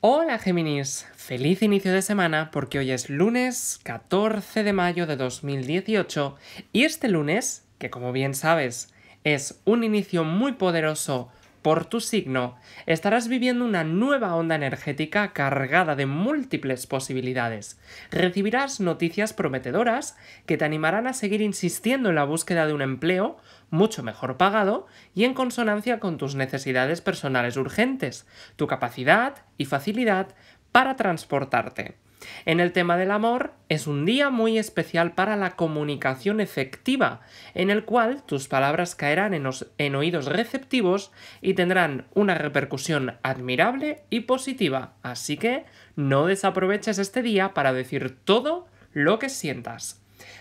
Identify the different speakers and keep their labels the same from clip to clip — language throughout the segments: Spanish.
Speaker 1: Hola Géminis, feliz inicio de semana porque hoy es lunes 14 de mayo de 2018 y este lunes, que como bien sabes es un inicio muy poderoso por tu signo, estarás viviendo una nueva onda energética cargada de múltiples posibilidades. Recibirás noticias prometedoras que te animarán a seguir insistiendo en la búsqueda de un empleo mucho mejor pagado y en consonancia con tus necesidades personales urgentes, tu capacidad y facilidad para transportarte. En el tema del amor, es un día muy especial para la comunicación efectiva, en el cual tus palabras caerán en, oídos receptivos y tendrán una repercusión admirable y positiva. Así que no desaproveches este día para decir todo lo que sientas.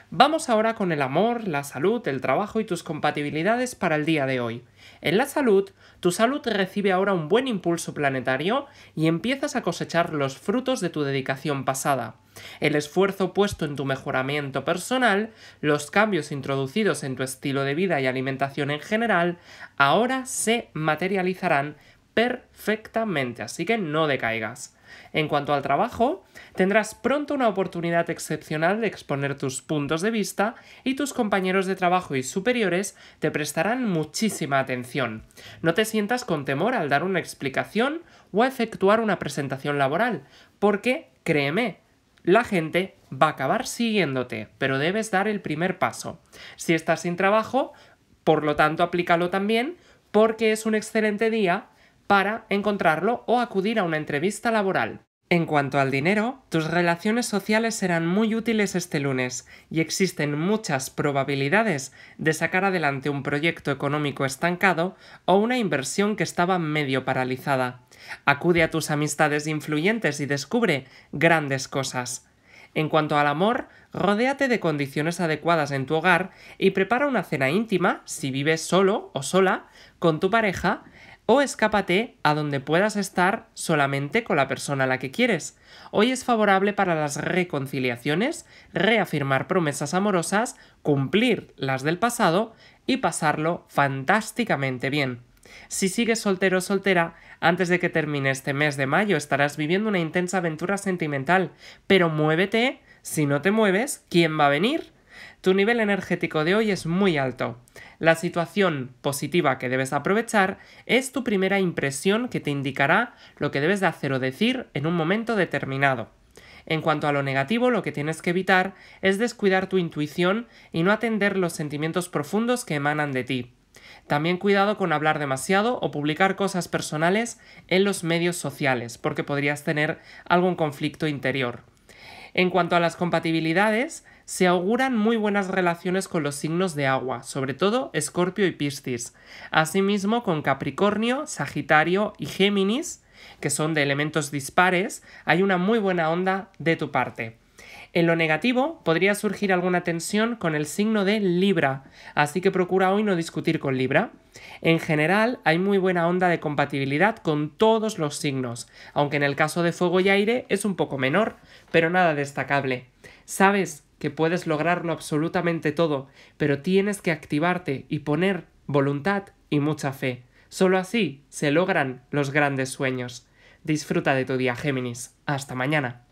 Speaker 1: Vamos ahora con el amor, la salud, el trabajo y tus compatibilidades para el día de hoy. En la salud, tu salud recibe ahora un buen impulso planetario y empiezas a cosechar los frutos de tu dedicación pasada. El esfuerzo puesto en tu mejoramiento personal, los cambios introducidos en tu estilo de vida y alimentación en general, ahora se materializarán perfectamente, así que no decaigas. En cuanto al trabajo, tendrás pronto una oportunidad excepcional de exponer tus puntos de vista y tus compañeros de trabajo y superiores te prestarán muchísima atención. No te sientas con temor al dar una explicación o a efectuar una presentación laboral, porque, créeme, la gente va a acabar siguiéndote, pero debes dar el primer paso. Si estás sin trabajo, por lo tanto aplícalo también porque es un excelente día para encontrarlo o acudir a una entrevista laboral. En cuanto al dinero, tus relaciones sociales serán muy útiles este lunes y existen muchas probabilidades de sacar adelante un proyecto económico estancado o una inversión que estaba medio paralizada. Acude a tus amistades influyentes y descubre grandes cosas. En cuanto al amor, rodéate de condiciones adecuadas en tu hogar y prepara una cena íntima, si vives solo o sola, con tu pareja o escápate a donde puedas estar solamente con la persona a la que quieres. Hoy es favorable para las reconciliaciones, reafirmar promesas amorosas, cumplir las del pasado y pasarlo fantásticamente bien. Si sigues soltero o soltera, antes de que termine este mes de mayo estarás viviendo una intensa aventura sentimental, pero muévete, si no te mueves, ¿quién va a venir? Tu nivel energético de hoy es muy alto. La situación positiva que debes aprovechar es tu primera impresión que te indicará lo que debes de hacer o decir en un momento determinado. En cuanto a lo negativo, lo que tienes que evitar es descuidar tu intuición y no atender los sentimientos profundos que emanan de ti. También cuidado con hablar demasiado o publicar cosas personales en los medios sociales, porque podrías tener algún conflicto interior. En cuanto a las compatibilidades, se auguran muy buenas relaciones con los signos de agua, sobre todo Escorpio y Piscis, asimismo con Capricornio, Sagitario y Géminis, que son de elementos dispares, hay una muy buena onda de tu parte. En lo negativo, podría surgir alguna tensión con el signo de Libra, así que procura hoy no discutir con Libra. En general, hay muy buena onda de compatibilidad con todos los signos, aunque en el caso de fuego y aire es un poco menor, pero nada destacable. Sabes que puedes lograrlo absolutamente todo, pero tienes que activarte y poner voluntad y mucha fe. Solo así se logran los grandes sueños. Disfruta de tu día, Géminis. Hasta mañana.